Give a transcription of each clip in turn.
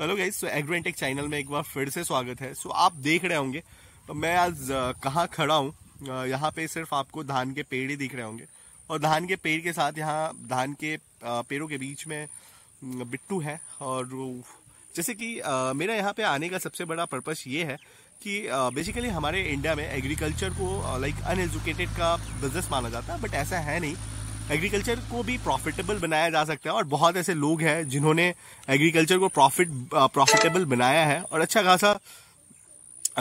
hello guys so तो agrotech channel में एक बार फिर से स्वागत है सो तो so, आप देख रहे होंगे तो मैं आज कहाँ खड़ा हूँ यहाँ पे सिर्फ आपको धान के पेड़ ही दिख रहे होंगे और धान के पेड़ के साथ यहाँ धान के पेड़ों के बीच में बिट्टू है और जैसे कि मेरा यहाँ पे आने का सबसे बड़ा पर्पस ये है कि बेसिकली हमारे इंडिया में एग्रीकल्चर को लाइक अनएजुकेटेड का बिजनेस माना जाता है बट ऐसा है नहीं एग्रीकल्चर को भी प्रॉफिटेबल बनाया जा सकता है और बहुत ऐसे लोग हैं जिन्होंने एग्रीकल्चर को प्रॉफिट प्रॉफिटेबल बनाया है और अच्छा खासा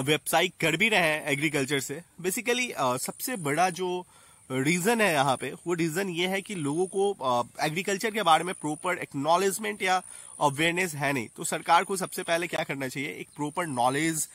व्यवसाय कर भी रहे हैं एग्रीकल्चर से बेसिकली सबसे बड़ा जो रीजन है यहाँ पे वो रीजन ये है कि लोगों को एग्रीकल्चर के बारे में प्रॉपर एक्नोलेजमेंट या अवेयरनेस है नहीं तो सरकार को सबसे पहले क्या करना चाहिए एक प्रॉपर नॉलेज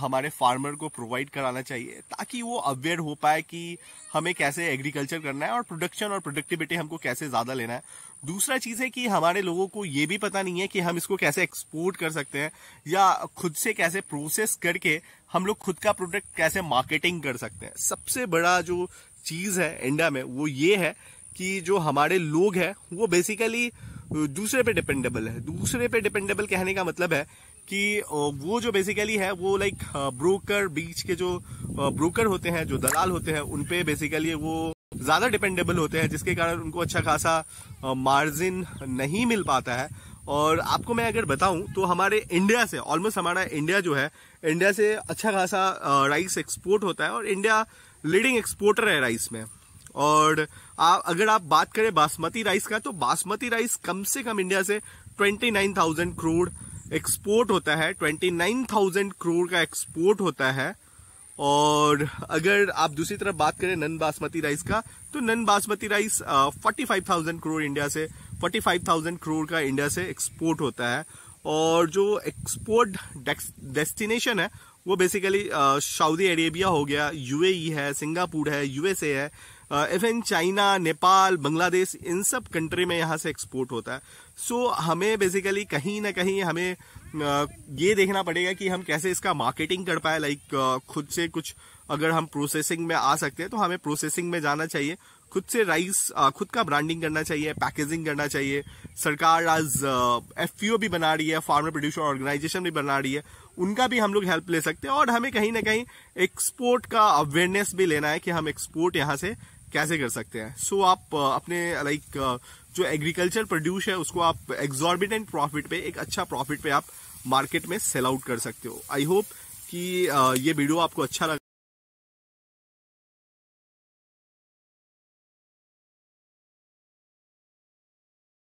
हमारे फार्मर को प्रोवाइड कराना चाहिए ताकि वो अवेयर हो पाए कि हमें कैसे एग्रीकल्चर करना है और प्रोडक्शन और प्रोडक्टिविटी हमको कैसे ज़्यादा लेना है दूसरा चीज़ है कि हमारे लोगों को ये भी पता नहीं है कि हम इसको कैसे एक्सपोर्ट कर सकते हैं या खुद से कैसे प्रोसेस करके हम लोग खुद का प्रोडक्ट कैसे मार्केटिंग कर सकते हैं सबसे बड़ा जो चीज़ है इंडिया में वो ये है कि जो हमारे लोग हैं वो बेसिकली दूसरे पे डिपेंडेबल है दूसरे पे डिपेंडेबल कहने का मतलब है कि वो जो बेसिकली है वो लाइक ब्रोकर बीच के जो ब्रोकर होते हैं जो दलाल होते हैं उनपे बेसिकली वो ज्यादा डिपेंडेबल होते हैं जिसके कारण उनको अच्छा खासा मार्जिन नहीं मिल पाता है और आपको मैं अगर बताऊं तो हमारे इंडिया से ऑलमोस्ट हमारा इंडिया जो है इंडिया से अच्छा खासा राइस एक्सपोर्ट होता है और इंडिया लीडिंग एक्सपोर्टर है राइस में और आ, अगर आप बात करें बासमती राइस का तो बासमती राइस कम से कम इंडिया से twenty nine thousand crore export होता है ट्वेंटी नाइन थाउजेंड करोड़ का एक्सपोर्ट होता है और अगर आप दूसरी तरफ बात करें नन बासमती राइस का तो non basmati rice forty five thousand crore India से फोर्टी फाइव थाउजेंड करोड़ का इंडिया से एक्सपोर्ट होता है और जो एक्सपोर्ट डेस्टिनेशन है वो बेसिकली सऊदी अरेबिया हो गया यूएई e है सिंगापुर है यूएसए है इवन चाइना नेपाल बांग्लादेश इन सब कंट्री में यहाँ से एक्सपोर्ट होता है सो so, हमें बेसिकली कहीं ना कहीं हमें uh, ये देखना पड़ेगा कि हम कैसे इसका मार्केटिंग कर पाए लाइक uh, खुद से कुछ अगर हम प्रोसेसिंग में आ सकते हैं तो हमें प्रोसेसिंग में जाना चाहिए खुद से राइस uh, खुद का ब्रांडिंग करना चाहिए पैकेजिंग करना चाहिए सरकार आज एफ भी बना रही है फार्मर प्रोड्यूसर ऑर्गेनाइजेशन भी बना रही है उनका भी हम लोग हेल्प ले सकते हैं और हमें कहीं ना कहीं एक्सपोर्ट का अवेयरनेस भी लेना है कि हम एक्सपोर्ट यहाँ से कैसे कर सकते हैं सो so, आप uh, अपने लाइक uh, uh, जो एग्रीकल्चर प्रोड्यूस है उसको आप एग्जॉर्बिटेंट प्रॉफिट पे एक अच्छा प्रॉफिट पे आप मार्केट में सेल आउट कर सकते हो आई होप कि ये वीडियो आपको अच्छा लगा